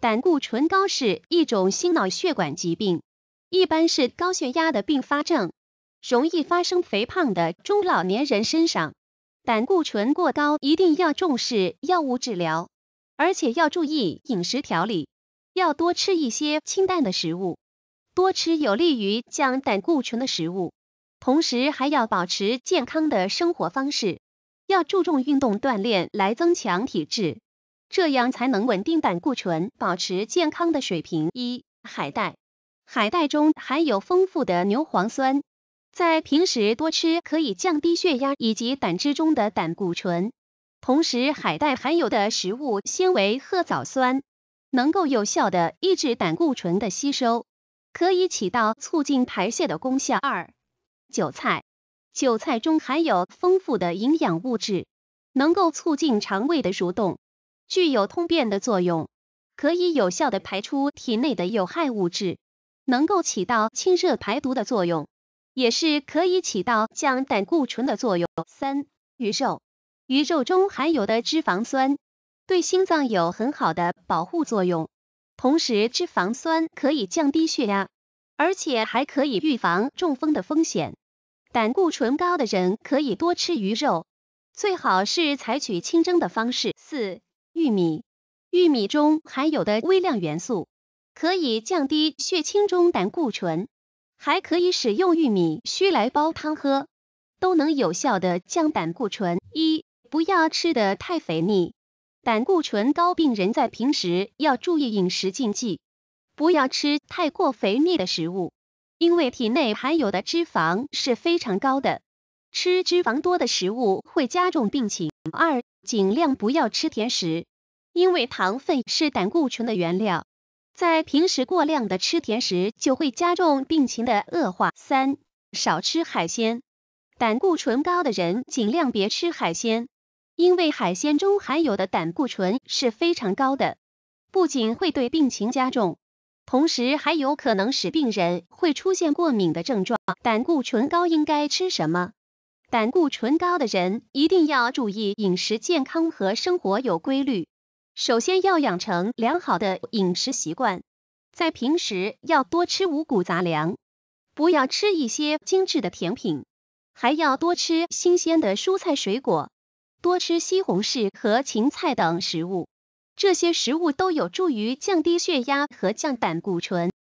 胆固醇高是一种心脑血管疾病，一般是高血压的并发症，容易发生肥胖的中老年人身上。胆固醇过高一定要重视药物治疗，而且要注意饮食调理，要多吃一些清淡的食物，多吃有利于降胆固醇的食物，同时还要保持健康的生活方式，要注重运动锻炼来增强体质。这样才能稳定胆固醇，保持健康的水平。一、海带，海带中含有丰富的牛磺酸，在平时多吃可以降低血压以及胆汁中的胆固醇。同时，海带含有的食物纤维褐藻酸，能够有效的抑制胆固醇的吸收，可以起到促进排泄的功效。二、韭菜，韭菜中含有丰富的营养物质，能够促进肠胃的蠕动。具有通便的作用，可以有效的排出体内的有害物质，能够起到清热排毒的作用，也是可以起到降胆固醇的作用。三、鱼肉，鱼肉中含有的脂肪酸对心脏有很好的保护作用，同时脂肪酸可以降低血压，而且还可以预防中风的风险。胆固醇高的人可以多吃鱼肉，最好是采取清蒸的方式。四。玉米，玉米中含有的微量元素可以降低血清中胆固醇，还可以使用玉米须来煲汤喝，都能有效的降胆固醇。一不要吃的太肥腻，胆固醇高病人在平时要注意饮食禁忌，不要吃太过肥腻的食物，因为体内含有的脂肪是非常高的。吃脂肪多的食物会加重病情。二、尽量不要吃甜食，因为糖分是胆固醇的原料，在平时过量的吃甜食就会加重病情的恶化。三、少吃海鲜，胆固醇高的人尽量别吃海鲜，因为海鲜中含有的胆固醇是非常高的，不仅会对病情加重，同时还有可能使病人会出现过敏的症状。胆固醇高应该吃什么？胆固醇高的人一定要注意饮食健康和生活有规律。首先要养成良好的饮食习惯，在平时要多吃五谷杂粮，不要吃一些精致的甜品，还要多吃新鲜的蔬菜水果，多吃西红柿和芹菜等食物。这些食物都有助于降低血压和降胆固醇。